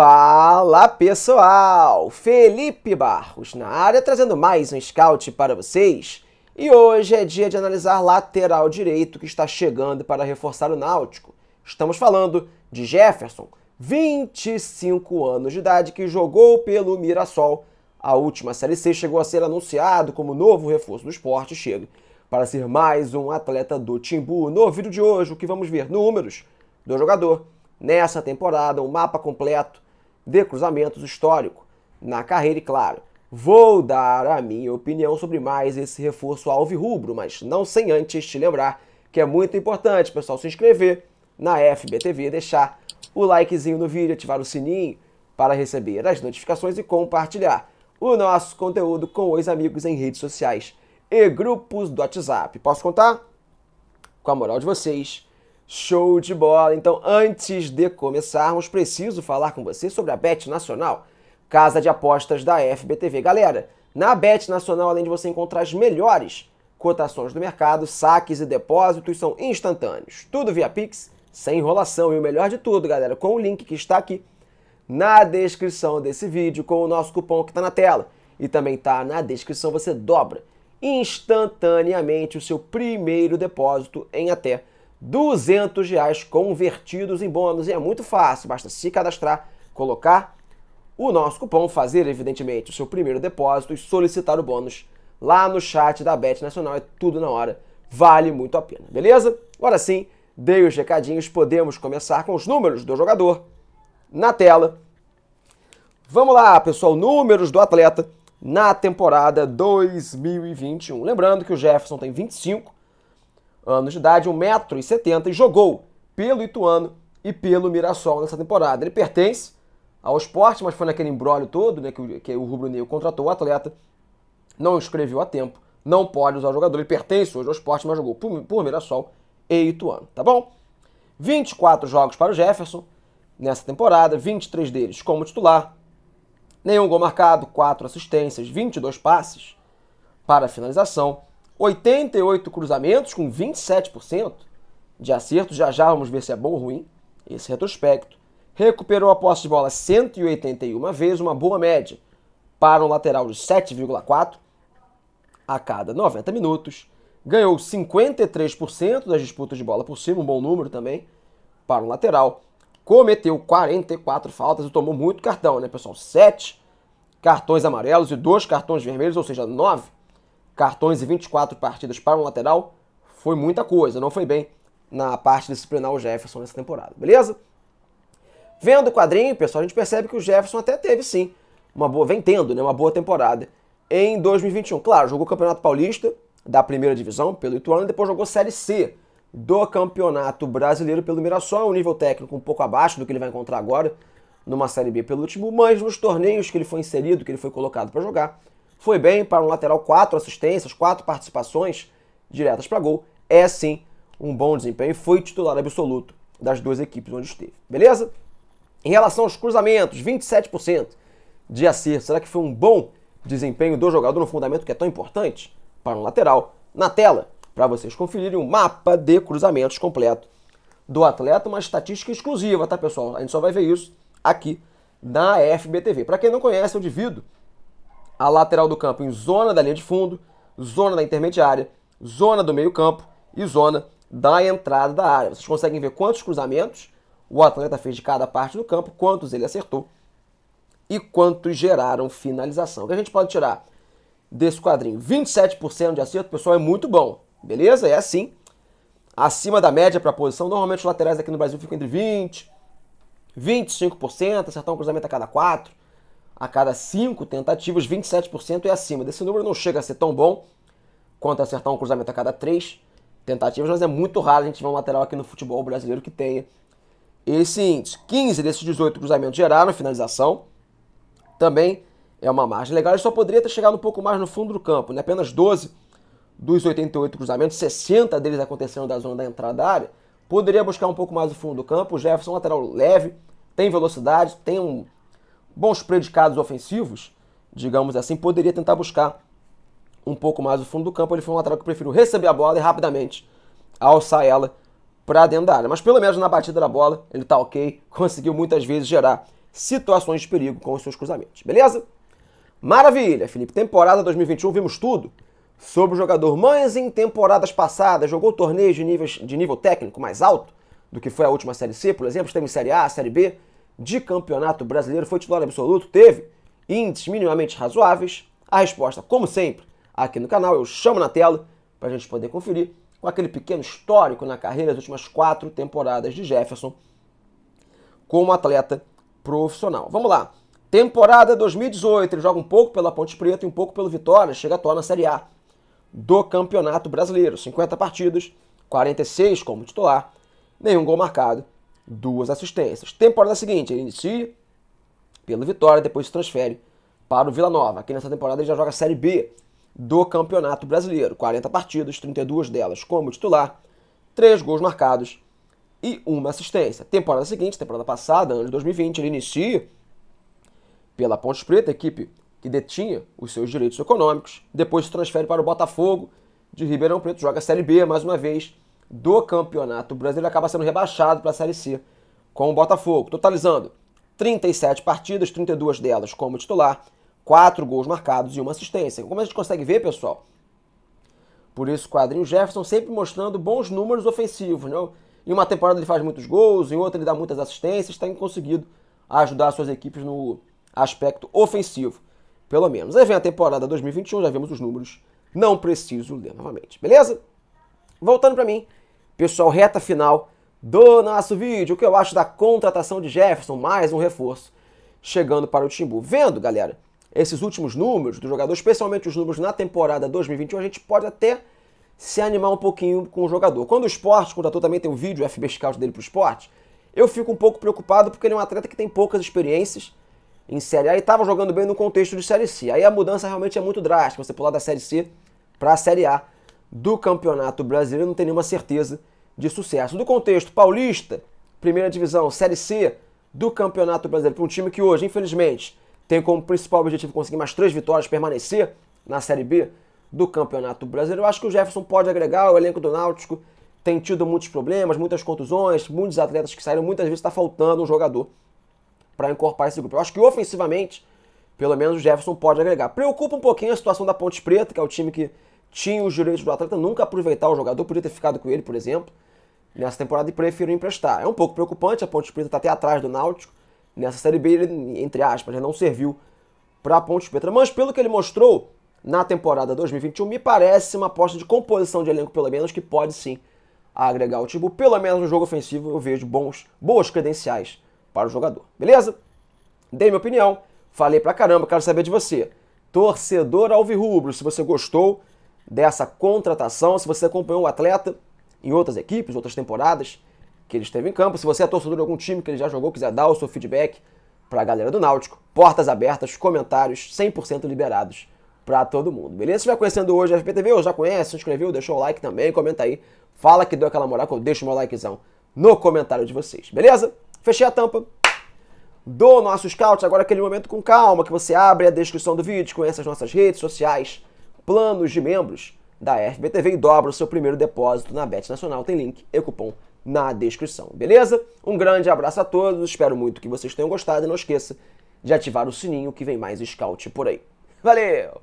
Fala pessoal, Felipe Barros na área trazendo mais um scout para vocês. E hoje é dia de analisar lateral direito que está chegando para reforçar o Náutico. Estamos falando de Jefferson, 25 anos de idade, que jogou pelo Mirassol. A última Série C chegou a ser anunciado como novo reforço do esporte. Chega para ser mais um atleta do Timbu. No vídeo de hoje, o que vamos ver? Números do jogador. Nessa temporada, um mapa completo de cruzamentos histórico na carreira e, claro, vou dar a minha opinião sobre mais esse reforço rubro, mas não sem antes te lembrar que é muito importante, pessoal, se inscrever na FBTV, deixar o likezinho no vídeo, ativar o sininho para receber as notificações e compartilhar o nosso conteúdo com os amigos em redes sociais e grupos do WhatsApp. Posso contar com a moral de vocês? Show de bola! Então, antes de começarmos, preciso falar com você sobre a Bet Nacional, casa de apostas da FBTV. Galera, na Bet Nacional, além de você encontrar as melhores cotações do mercado, saques e depósitos são instantâneos. Tudo via Pix, sem enrolação. E o melhor de tudo, galera, com o link que está aqui na descrição desse vídeo, com o nosso cupom que está na tela e também está na descrição, você dobra instantaneamente o seu primeiro depósito em até 200 reais convertidos em bônus. E é muito fácil, basta se cadastrar, colocar o nosso cupom, fazer, evidentemente, o seu primeiro depósito e solicitar o bônus lá no chat da Bet Nacional. É tudo na hora, vale muito a pena, beleza? Agora sim, dei os recadinhos, podemos começar com os números do jogador na tela. Vamos lá, pessoal, números do atleta na temporada 2021. Lembrando que o Jefferson tem 25, anos de idade, 1,70m, e jogou pelo Ituano e pelo Mirassol nessa temporada. Ele pertence ao esporte, mas foi naquele embrólio todo né, que, que o Rubro Negro contratou o atleta, não escreveu a tempo, não pode usar o jogador. Ele pertence hoje ao esporte, mas jogou por, por Mirassol e Ituano, tá bom? 24 jogos para o Jefferson nessa temporada, 23 deles como titular, nenhum gol marcado, 4 assistências, 22 passes para finalização, 88 cruzamentos com 27% de acerto. Já já vamos ver se é bom ou ruim esse retrospecto. Recuperou a posse de bola 181 vezes, uma boa média para um lateral de 7,4 a cada 90 minutos. Ganhou 53% das disputas de bola por cima, um bom número também para um lateral. Cometeu 44 faltas e tomou muito cartão, né, pessoal? 7 cartões amarelos e 2 cartões vermelhos, ou seja, 9 cartões e 24 partidas para um lateral, foi muita coisa. Não foi bem na parte disciplinar o Jefferson nessa temporada, beleza? Vendo o quadrinho, pessoal, a gente percebe que o Jefferson até teve sim uma boa, vem tendo, né, uma boa temporada em 2021. Claro, jogou o Campeonato Paulista da primeira divisão pelo Ituano, depois jogou Série C do Campeonato Brasileiro pelo Mirassol, um nível técnico um pouco abaixo do que ele vai encontrar agora numa Série B pelo último, mas nos torneios que ele foi inserido, que ele foi colocado para jogar, foi bem para um lateral, quatro assistências, quatro participações diretas para gol. É sim um bom desempenho e foi titular absoluto das duas equipes onde esteve. Beleza? Em relação aos cruzamentos, 27% de acerto. Será que foi um bom desempenho do jogador no fundamento que é tão importante para um lateral? Na tela, para vocês conferirem o um mapa de cruzamentos completo do atleta, uma estatística exclusiva, tá pessoal? A gente só vai ver isso aqui na FBTV. Para quem não conhece, eu divido a lateral do campo em zona da linha de fundo, zona da intermediária, zona do meio-campo e zona da entrada da área. Vocês conseguem ver quantos cruzamentos o atleta fez de cada parte do campo, quantos ele acertou e quantos geraram finalização. O que a gente pode tirar desse quadrinho? 27% de acerto, pessoal, é muito bom, beleza? É assim. Acima da média para a posição. Normalmente os laterais aqui no Brasil ficam entre 20%, 25%, acertar um cruzamento a cada 4 a cada cinco tentativas, 27% é acima. Desse número não chega a ser tão bom quanto acertar um cruzamento a cada três tentativas, mas é muito raro a gente ver um lateral aqui no futebol brasileiro que tenha esse índice. 15 desses 18 cruzamentos geraram finalização. Também é uma margem legal. Ele só poderia ter chegado um pouco mais no fundo do campo, né? Apenas 12 dos 88 cruzamentos, 60 deles aconteceram da zona da entrada da área. Poderia buscar um pouco mais o fundo do campo. O Jefferson, lateral leve, tem velocidade, tem um bons predicados ofensivos, digamos assim, poderia tentar buscar um pouco mais o fundo do campo. Ele foi um lateral que preferiu receber a bola e rapidamente alçar ela para dentro da área. Mas pelo menos na batida da bola, ele tá ok, conseguiu muitas vezes gerar situações de perigo com os seus cruzamentos. Beleza? Maravilha, Felipe. Temporada 2021, vimos tudo sobre o jogador. Mas em temporadas passadas jogou torneios de, níveis, de nível técnico mais alto do que foi a última Série C, por exemplo, esteve em Série A, Série B, de campeonato brasileiro foi titular absoluto? Teve índices minimamente razoáveis? A resposta, como sempre, aqui no canal, eu chamo na tela para a gente poder conferir com aquele pequeno histórico na carreira das últimas quatro temporadas de Jefferson como atleta profissional. Vamos lá. Temporada 2018, ele joga um pouco pela Ponte Preta e um pouco pelo Vitória, chega à toa na Série A do Campeonato Brasileiro. 50 partidas, 46 como titular, nenhum gol marcado duas assistências. Temporada seguinte, ele inicia pelo Vitória, depois se transfere para o Vila Nova. Aqui nessa temporada ele já joga a Série B do Campeonato Brasileiro. 40 partidas, 32 delas como titular, 3 gols marcados e uma assistência. Temporada seguinte, temporada passada, ano de 2020, ele inicia pela Ponte Preta, equipe que detinha os seus direitos econômicos, depois se transfere para o Botafogo de Ribeirão Preto, joga a Série B mais uma vez do Campeonato Brasileiro acaba sendo rebaixado para a Série C com o Botafogo, totalizando 37 partidas, 32 delas como titular, 4 gols marcados e uma assistência. Como a gente consegue ver, pessoal, por isso o quadrinho Jefferson sempre mostrando bons números ofensivos. Né? Em uma temporada ele faz muitos gols, em outra ele dá muitas assistências, tem conseguido ajudar suas equipes no aspecto ofensivo, pelo menos. Aí vem a temporada 2021, já vemos os números, não preciso ler novamente, beleza? Voltando para mim, Pessoal, reta final do nosso vídeo, o que eu acho da contratação de Jefferson, mais um reforço chegando para o Timbu. Vendo, galera, esses últimos números do jogador, especialmente os números na temporada 2021, a gente pode até se animar um pouquinho com o jogador. Quando o esporte contratou também tem um vídeo do FB Scout dele para o esporte, eu fico um pouco preocupado porque ele é um atleta que tem poucas experiências em Série A e estava jogando bem no contexto de Série C. Aí a mudança realmente é muito drástica, você pular da Série C para a Série A do Campeonato Brasileiro não tem nenhuma certeza de sucesso. Do contexto paulista, primeira divisão, Série C do Campeonato Brasileiro, para um time que hoje, infelizmente, tem como principal objetivo conseguir mais três vitórias, permanecer na Série B do Campeonato Brasileiro. Eu acho que o Jefferson pode agregar, o elenco do Náutico tem tido muitos problemas, muitas contusões, muitos atletas que saíram, muitas vezes está faltando um jogador para incorporar esse grupo. Eu acho que ofensivamente, pelo menos o Jefferson pode agregar. Preocupa um pouquinho a situação da Ponte Preta, que é o time que tinha os direitos do atleta, nunca aproveitar o jogador, podia ter ficado com ele, por exemplo, nessa temporada e preferiu emprestar. É um pouco preocupante, a Ponte Preta está até atrás do Náutico. Nessa Série B, ele, entre aspas, já né, não serviu para a Ponte Preta. Mas pelo que ele mostrou na temporada 2021, me parece uma aposta de composição de elenco, pelo menos, que pode sim agregar o tipo. Pelo menos no jogo ofensivo, eu vejo bons, boas credenciais para o jogador. Beleza? Dei minha opinião, falei pra caramba, quero saber de você. Torcedor Alvirrubro, se você gostou dessa contratação. Se você acompanhou o atleta em outras equipes, outras temporadas que ele esteve em campo, se você é torcedor de algum time que ele já jogou, quiser dar o seu feedback para a galera do Náutico, portas abertas, comentários 100% liberados para todo mundo, beleza? Se vai conhecendo hoje a FPTV, ou já conhece, se inscreveu, deixou o like também, comenta aí, fala que deu aquela moral, que eu deixo meu likezão no comentário de vocês, beleza? Fechei a tampa do nosso scout, agora aquele momento com calma, que você abre a descrição do vídeo, conhece as nossas redes sociais, planos de membros da FBTV e dobra o seu primeiro depósito na Bet Nacional. Tem link e cupom na descrição, beleza? Um grande abraço a todos, espero muito que vocês tenham gostado e não esqueça de ativar o sininho que vem mais scout por aí. Valeu!